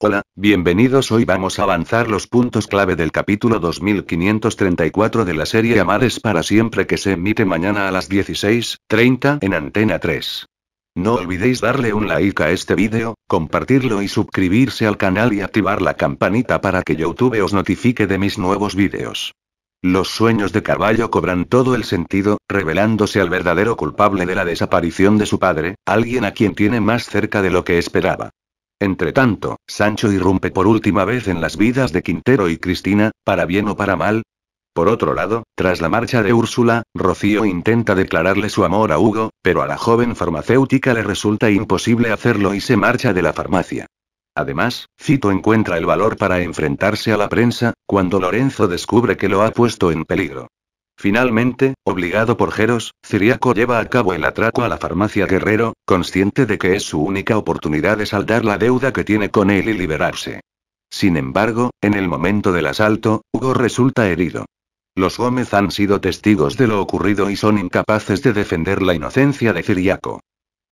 Hola, bienvenidos. Hoy vamos a avanzar los puntos clave del capítulo 2534 de la serie Amares para siempre que se emite mañana a las 16:30 en Antena 3. No olvidéis darle un like a este vídeo, compartirlo y suscribirse al canal y activar la campanita para que YouTube os notifique de mis nuevos vídeos. Los sueños de Carballo cobran todo el sentido, revelándose al verdadero culpable de la desaparición de su padre, alguien a quien tiene más cerca de lo que esperaba. Entre tanto, Sancho irrumpe por última vez en las vidas de Quintero y Cristina, para bien o para mal. Por otro lado, tras la marcha de Úrsula, Rocío intenta declararle su amor a Hugo, pero a la joven farmacéutica le resulta imposible hacerlo y se marcha de la farmacia. Además, Cito encuentra el valor para enfrentarse a la prensa, cuando Lorenzo descubre que lo ha puesto en peligro. Finalmente, obligado por Geros, Ciriaco lleva a cabo el atraco a la farmacia Guerrero, consciente de que es su única oportunidad de saldar la deuda que tiene con él y liberarse. Sin embargo, en el momento del asalto, Hugo resulta herido. Los Gómez han sido testigos de lo ocurrido y son incapaces de defender la inocencia de Ciriaco.